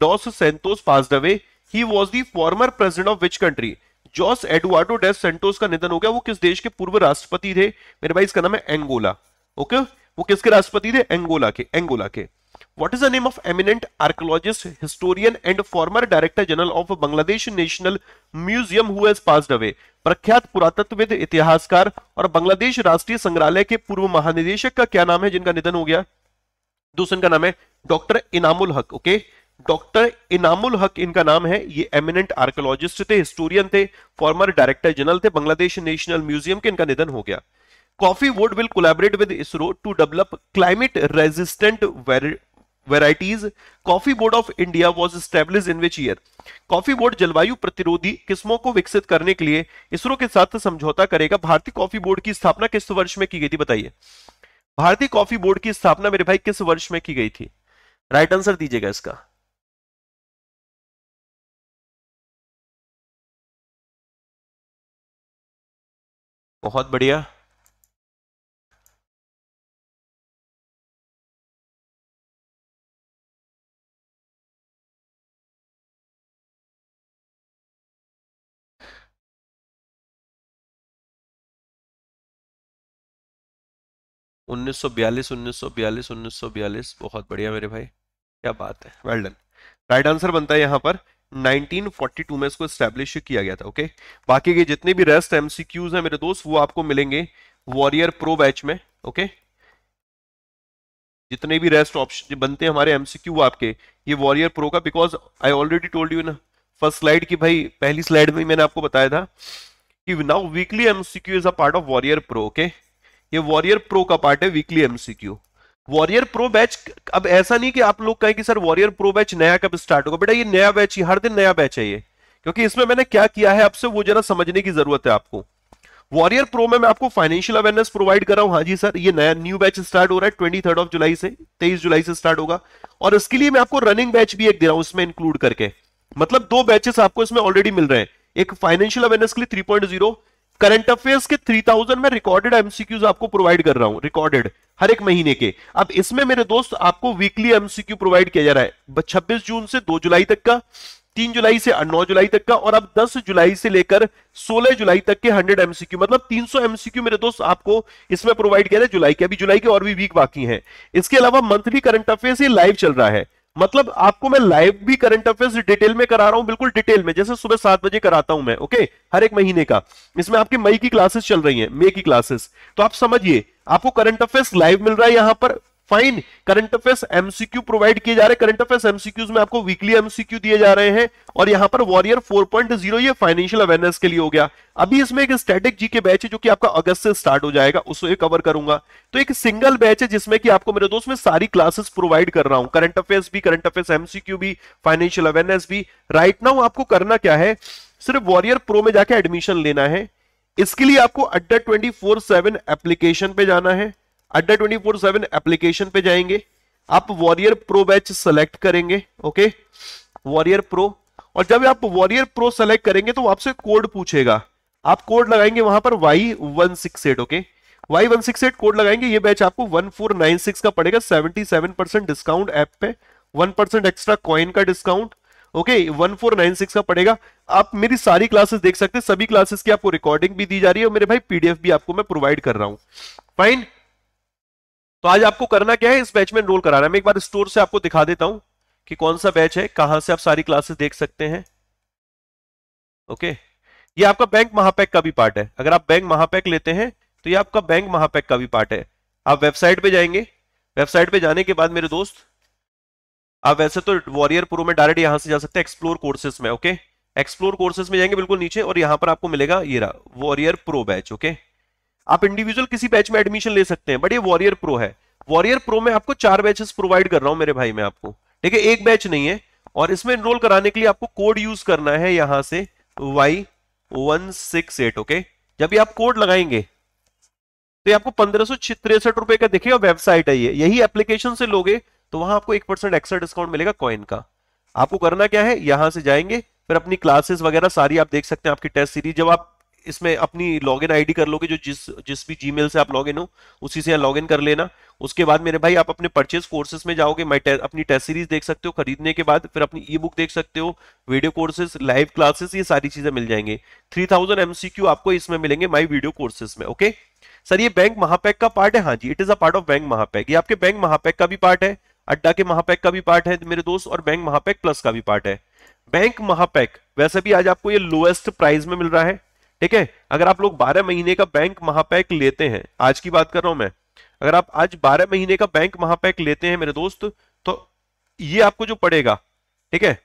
dos Santos passed away he was the former president of which country Jose Eduardo dos Santos का निधन हो गया वो किस देश के पूर्व राष्ट्रपति थे मेरे भाई इसका नाम है एंगोला ओके वो किसके राष्ट्रपति थे एंगोला के एंगोला के what is the name of eminent archaeologist, historian and former director general of Bangladesh National Museum who has passed away? प्रख्यात पुरातत्वविद इतिहासकार और बांग्लादेश राष्ट्रीय संग्रहालय के पूर्व महानिदेशक का क्या नाम है जिनका निधन हो गया दूसरे का नाम है डॉक्टर इनामुल हक ओके डॉक्टर इनामुल हक इनका नाम है ये एमिनेंट आर्कोलॉजिस्ट थे हिस्टोरियन थे फॉर्मर डायरेक्टर जनरल थे बांग्लादेश नेशनल म्यूजियम के इनका निधन हो गया कॉफी वुड will collaborate with ISRO to develop climate resistant varieties coffee board of India was establish in which year coffee board जलवायु प्रतिरोधी किस्मों को विकसित करने के लिए इसरो के साथ समझौता करेगा भारतीय कॉफी बोर्ड की स्थापना किस वर्ष में की गई थी बताइए भारतीय कॉफी बोर्ड की स्थापना मेरे भाई किस वर्ष में की गई थी राइट आंसर दीजिएगा इसका बहुत बढ़िया 1942 सौ बहुत बढ़िया मेरे भाई क्या बात है वेल डन राइट आंसर बनता है यहाँ पर 1942 में इसको स्टैब्लिश किया गया था ओके बाकी के जितने भी रेस्ट एमसीक्यूज हैं मेरे दोस्त वो आपको मिलेंगे वॉरियर प्रो बैच में ओके जितने भी रेस्ट ऑप्शन बनते हैं हमारे एमसीक्यू आपके ये वॉरियर प्रो का because I already told you ना फर्स्ट स्लाइड की भाई पहली स्लाइड में मैंने आपको बताया था कि now weekly MCQ is a part of warrior pro okay okay? ये वॉरियर प्रो का पार्ट है weekly MCQ warrior pro batch अब ऐसा नहीं कि आप लोग कहें कि सर वॉरियर प्रो बैच नया कब स्टार्ट होगा बेटा ये नया बैच ही हर दिन नया बैच है ये क्योंकि इसमें मैंने क्या किया है आपसे वो जरा समझने की जरूरत है आपको वॉरियर प्रो में मैं आपको फाइनेंशियल अवेयरनेस प्रोवाइड कर रहा हूं हाँ जी सर ये नया न्यू बैच स्टार्ट हो रहा है ट्वेंटी थर्ड ऑफ जुलाई से तेईस जुलाई से स्टार्ट होगा और इसके लिए मैं आपको रनिंग बैच भी एक दे रहा हूं उसमें इंक्लूड करके मतलब दो बैचेस आपको इसमें ऑलरेडी मिल रहे हैं एक फाइनेंशियल अवेयरनेस के लिए three point zero current affairs के 3000 में रिकॉर्डेड एमसीक्यूज आपको प्रोवाइड कर रहा हूं रिकॉर्डेड हर एक महीने के अब इसमें मेरे दोस्त आपको वीकली एमसीक्यू प्रोवाइड किया जा रहा है छब्बीस जून से दो जुलाई तक का तीन जुलाई से नौ जुलाई तक का और अब दस जुलाई से लेकर सोलह जुलाई तक के हंड्रेड एमसीक्यू मतलब तीन सौ एमसीक्यू मेरे दोस्त आपको इसमें प्रोवाइड किया जाए जुलाई के अभी जुलाई के और भी वीक बाकी हैं इसके अलावा मंथली करंट अफेयर्स ये लाइव चल रहा है मतलब आपको मैं लाइव भी करंट अफेयर्स डिटेल में करा रहा हूं बिल्कुल डिटेल में जैसे सुबह सात बजे कराता हूं मैं ओके हर एक महीने का इसमें आपकी मई की क्लासेस चल रही है मई की क्लासेस तो आप समझिए आपको करंट अफेयर्स लाइव मिल रहा है यहां पर fine current affairs MCQ provide किए जा रहे हैं करंट अफेयर्स एमसीक्यूज में आपको वीकली एमसीक्यू दिए जा रहे हैं और यहां पर वॉरियर 4.0 ये फाइनेंशियल अवेयरनेस के लिए हो गया अभी इसमें एक स्टैटिक जी के बैच है जो कि आपका अगस्त से स्टार्ट हो जाएगा उसको कवर करूंगा तो एक सिंगल बैच है जिसमें कि आपको मेरे दोस्त में सारी क्लासेस प्रोवाइड कर रहा हूं करंट अफेयर्स भी करंट अफेयर्स एमसीक्यू भी फाइनेंशियल अवेयरनेस भी राइट नाउ आपको करना क्या है सिर्फ वॉरियर प्रो में जाके एडमिशन लेना है इसके लिए आपको अड्डा ट्वेंटी फोर सेवन एप्लीकेशन पे जाना है अड्डा ट्वेंटी फोर सेवन एप्लीकेशन पे जाएंगे आप वॉरियर प्रो बैच सेलेक्ट करेंगे ओके वॉरियर प्रो और जब आप वॉरियर प्रो सेलेक्ट करेंगे तो आपसे कोड पूछेगा आप कोड लगाएंगे वहां पर Y one six eight okay Y one six eight code लगाएंगे ये बैच आपको वन फोर नाइन सिक्स का पड़ेगा seventy seven percent discount app पे वन परसेंट एक्स्ट्रा कॉइन का discount okay one four nine six का पड़ेगा आप मेरी सारी क्लासेस देख सकते हैं सभी क्लासेस की आपको रिकॉर्डिंग भी दी जा रही है और मेरे भाई पीडीएफ भी आपको मैं प्रोवाइड कर रहा हूँ फाइन तो आज आपको करना क्या है इस बैच में एनरोल कराना है मैं एक बार स्टोर से आपको दिखा देता हूं कि कौन सा बैच है कहां से आप सारी क्लासेस देख सकते हैं ओके ये आपका बैंक महापैक का भी पार्ट है अगर आप बैंक महापैक लेते हैं तो ये आपका बैंक महापैक का भी पार्ट है आप वेबसाइट पे जाएंगे वेबसाइट पे जाने के बाद मेरे दोस्त आप वैसे तो वॉरियर प्रो में डायरेक्ट यहां से जा सकते हैं एक्सप्लोर कोर्सेज में ओके एक्सप्लोर कोर्सेज में जाएंगे बिल्कुल नीचे और यहां पर आपको मिलेगा ये रहा वॉरियर प्रो बैच ओके आप इंडिविजुअल किसी बैच में एडमिशन ले सकते हैं बट ये वॉरियर प्रो है वॉरियर प्रो में आपको चार बैचेस प्रोवाइड कर रहा हूं मेरे भाई मैं आपको ठीक है एक बैच नहीं है और इसमें एनरोल कराने के लिए आपको कोड यूज करना है यहां से Y one six eight okay जब ये आप कोड लगाएंगे तो ये आपको पंद्रह सौ तिरसठ रुपए का देखिए वेबसाइट है ये यही एप्लीकेशन से लोगे तो वहां आपको एक परसेंट एक्स्ट्रा डिस्काउंट मिलेगा कॉइन का आपको करना क्या है यहां से जाएंगे फिर अपनी क्लासेस वगैरह सारी आप देख सकते हैं आपकी टेस्ट सीरीज जब आप इसमें अपनी लॉगिन आईडी कर लोगे जो जिस जिस भी जीमेल से आप लॉगिन हो उसी से लॉगिन कर लेना उसके बाद मेरे भाई आप अपने परचेज कोर्सेज में जाओगे माई टे, अपनी टेस्ट सीरीज देख सकते हो खरीदने के बाद फिर अपनी ई बुक देख सकते हो वीडियो कोर्सेज लाइव क्लासेस ये सारी चीजें मिल जाएंगे थ्री थाउजेंड एमसीक्यू आपको इसमें मिलेंगे माई वीडियो कोर्सेज में ओके सर ये बैंक महापैक का पार्ट है हाँ जी it is a part of bank महापैक ये आपके बैंक महापैक का भी पार्ट है अड्डा के महापैक का भी पार्ट है मेरे दोस्त और बैंक महापैक प्लस का भी पार्ट है बैंक महापैक वैसे भी आज आपको ये लोएस्ट प्राइस में मिल रहा है ठीक है अगर आप लोग 12 महीने का बैंक महापैक लेते हैं आज की बात कर रहा हूं मैं अगर आप आज 12 महीने का बैंक महापैक लेते हैं मेरे दोस्त तो ये आपको जो पड़ेगा ठीक है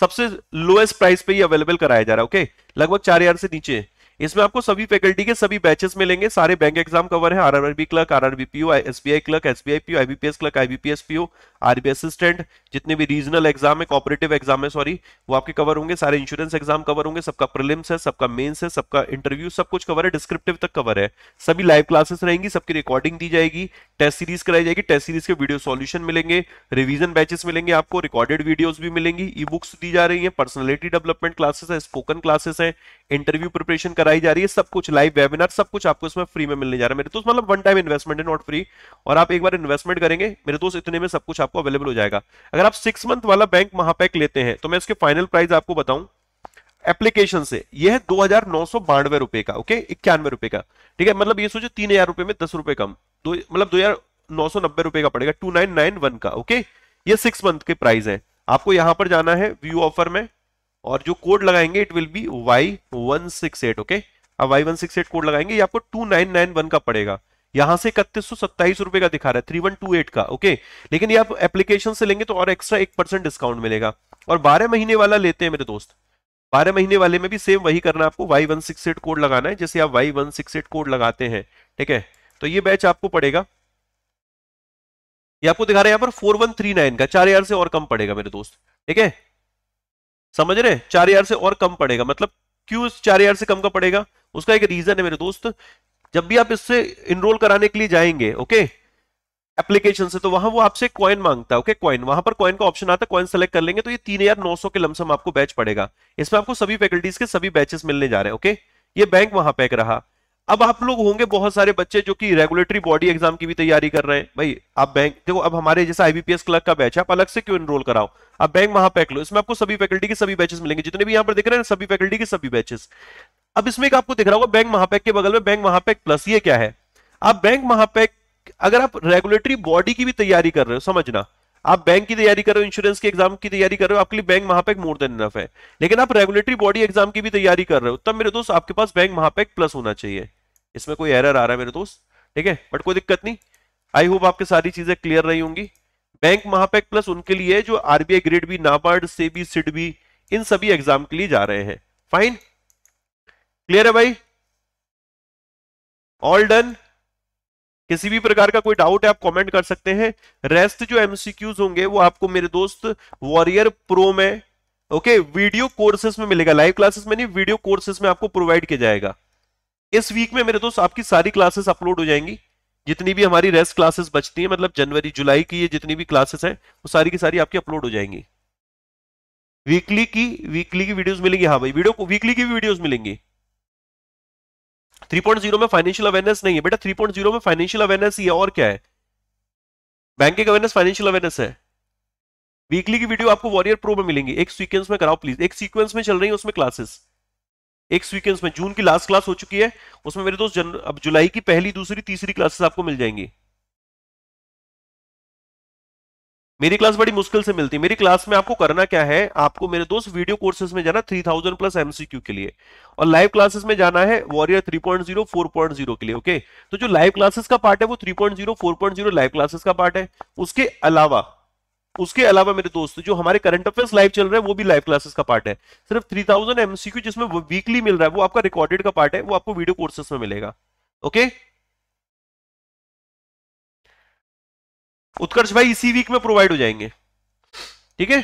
सबसे लोएस्ट प्राइस पे ही अवेलेबल कराया जा रहा है ओके लगभग चार हजार से नीचे इसमें आपको सभी फैकल्टी के सभी बैचेस मिलेंगे सारे बैंक एग्जाम कवर है RRB clerk RRB PO SBI clerk SBI PO IBPS clerk IBPS PO RB assistant जितने भी रीजनल एग्जाम है कॉपरेटिव एग्जाम है सॉरी वो आपके कवर होंगे सारे इंश्योरेंस एग्जाम कवर होंगे सबका प्रिलिम्स है सबका मेंस है सबका इंटरव्यू सब कुछ कवर है डिस्क्रिप्टिव तक कवर है सभी लाइव क्लासेस रहेंगी सबकी रिकॉर्डिंग दी जाएगी टेस्ट सीरीज कराई जाएगी टेस्ट सीरीज के वीडियो सोल्यूशन मिलेंगे रिविजन बैचेस मिलेंगे आपको रिकॉर्डेड वीडियो भी मिलेंगी ई बुक्स दी जा रही है पर्सनलिटी डेवलपमेंट क्लासेस है स्पोकन क्लासेस है इंटरव्यू प्रिपरेशन कराई जा रही है सब कुछ लाइव वेबिनार सब कुछ आपको इसमें फ्री में मिलने जा रहा है मेरे दोस्त मतलब वन टाइम इन्वेस्टमेंट है नॉट फ्री और आप एक बार इन्वेस्टमेंट करेंगे मेरे दोस्त इतने में सब कुछ आप आपको अवेलेबल हो जाएगा अगर आप सिक्स मंथ वाला बैंक महापैक लेते हैं तो मैं उसके फाइनल प्राइस आपको बताऊं एप्लीकेशन से यह है दो हजार नौ सौ बानवे रुपए का ओके इक्यानवे रुपए का ठीक है मतलब ये सोचो तीन हजार रुपए में दस रुपए कम दो मतलब दो हजार नौ सौ नब्बे रुपए का पड़ेगा टू नाइन नाइन वन का ओके ये सिक्स मंथ के प्राइस है आपको यहां पर जाना है व्यू ऑफर में और जो कोड लगाएंगे it will be Y one six eight okay अब Y one six eight code लगाएंगे ये आपको टू नाइन नाइन वन का पड़ेगा यहां से इकतीस सौ सत्ताईस रुपए का दिखा रहा है थ्री वन टू एट का ओके लेकिन ये आप एप्लीकेशन से लेंगे तो और एक्स्ट्रा एक परसेंट डिस्काउंट मिलेगा और बारह महीने वाला लेते हैं मेरे दोस्त बारह महीने वाले में भी सेम वही करना आपको Y one six eight code लगाना है जैसे आप Y one six eight code लगाते हैं ठीक है तो ये बैच आपको पड़ेगा ये आपको दिखा रहा है यहां पर फोर वन थ्री नाइन का चार हजार से और कम पड़ेगा मेरे दोस्त ठीक है समझ रहे चार हजार से और कम पड़ेगा मतलब क्यों चार हजार से कम का पड़ेगा उसका एक रीजन है मेरे दोस्त जब भी आप इससे इनरोल कराने के लिए जाएंगे ओके एप्लीकेशन से तो वहां वो आपसे कॉइन मांगता है ओके कॉइन वहां पर कॉइन का ऑप्शन आता है कॉइन सेलेक्ट कर लेंगे तो ये तीन हजार नौ सौ के लमसम आपको बैच पड़ेगा इसमें आपको सभी फैकल्टीज के सभी बैचेस मिलने जा रहे हैं ओके ये बैंक वहां पैक रहा अब आप लोग होंगे बहुत सारे बच्चे जो कि रेगुलेटरी बॉडी एग्जाम की भी तैयारी कर रहे हैं भाई आप बैंक देखो अब हमारे जैसे आईबीपीएस क्लर्क का बैच है आप अलग से क्यों एनरोल कराओ आप बैंक वहां पैक लो इसमें आपको सभी फैकल्टी के सभी बैचेस मिलेंगे जितने भी यहां पर देख रहे हैं सभी फैकल्टी के सभी बैचेस अब इसमें एक आपको दिख रहा होगा बैंक महापैक के बगल में बैंक महापैक प्लस ये क्या है आप बैंक महापैक अगर आप रेगुलेटरी बॉडी की भी तैयारी कर रहे हो समझना आप बैंक की तैयारी करो इंश्योरेंस के एग्जाम की तैयारी कर रहे हो आपके लिए बैंक महापैक मोर देन इनफ है लेकिन आप रेगुलेटरी बॉडी एग्जाम की भी तैयारी कर रहे हो तब मेरे दोस्त आपके पास बैंक महापैक प्लस होना चाहिए इसमें कोई एरर आ रहा है मेरे दोस्त ठीक है बट कोई दिक्कत नहीं आई होप आपकी सारी चीजें क्लियर रही होंगी बैंक महापैक प्लस उनके लिए जो RBI grade B NABARD SEBI SIDBI इन सभी एग्जाम के लिए जा रहे हैं फाइन क्लियर है भाई ऑल डन किसी भी प्रकार का कोई डाउट है आप कमेंट कर सकते हैं रेस्ट जो एमसीक्यूज होंगे वो आपको मेरे दोस्त वॉरियर प्रो में ओके वीडियो कोर्सेस में मिलेगा लाइव क्लासेस में नहीं वीडियो कोर्सेस में आपको प्रोवाइड किया जाएगा इस वीक में मेरे दोस्त आपकी सारी क्लासेस अपलोड हो जाएंगी जितनी भी हमारी रेस्ट क्लासेस बचती है मतलब जनवरी जुलाई की ये जितनी भी क्लासेस है वो सारी की सारी आपकी अपलोड हो जाएंगी वीकली की वीकली की वीडियोस मिलेंगी हाँ भाई वीडियो वीकली की भी वीडियोस मिलेंगी 3.0 में फाइनेंशियल अवेयरनेस नहीं है बेटा 3.0 में फाइनेंशियल अवेयरनेस ही है और क्या है बैंकिंग अवेयरनेस फाइनेंशियल अवेयरनेस है वीकली की वीडियो आपको वॉरियर प्रो में मिलेंगी एक सीक्वेंस में कराओ प्लीज एक सीक्वेंस में चल रही है उसमें क्लासेस एक सीक्वेंस में जून की लास्ट क्लास हो चुकी है उसमें मेरे दोस्त अब जुलाई की पहली दूसरी तीसरी क्लासेस आपको मिल जाएंगी मेरी क्लास बड़ी मुश्किल से मिलती है मेरी क्लास में आपको करना क्या है आपको मेरे दोस्त वीडियो कोर्सेज में जाना 3000 प्लस एमसीक्यू के लिए और लाइव क्लासेस में जाना है वॉरियर 3.0 4.0 के लिए ओके तो जो लाइव क्लासेस का पार्ट है वो 3.0 4.0 लाइव क्लासेस का पार्ट है उसके अलावा उसके अलावा मेरे दोस्त जो हमारे करंट अफेयर्स लाइव चल रहे हैं वो भी लाइव क्लासेस का पार्ट है सिर्फ 3000 एमसीक्यू जिसमें वीकली मिल रहा है वो आपका रिकॉर्डेड का पार्ट है वो आपको वीडियो कोर्सेस में मिलेगा ओके उत्कर्ष भाई इसी वीक में प्रोवाइड हो जाएंगे ठीक है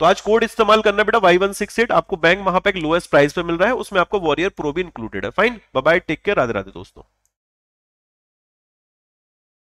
तो आज कोड इस्तेमाल करना बेटा वाई वन सिक्स एट आपको बैंक महापैक लोएस्ट प्राइस पे मिल रहा है उसमें आपको वॉरियर प्रो भी इंक्लूडेड है fine bye take care Radhe Radhe दोस्तों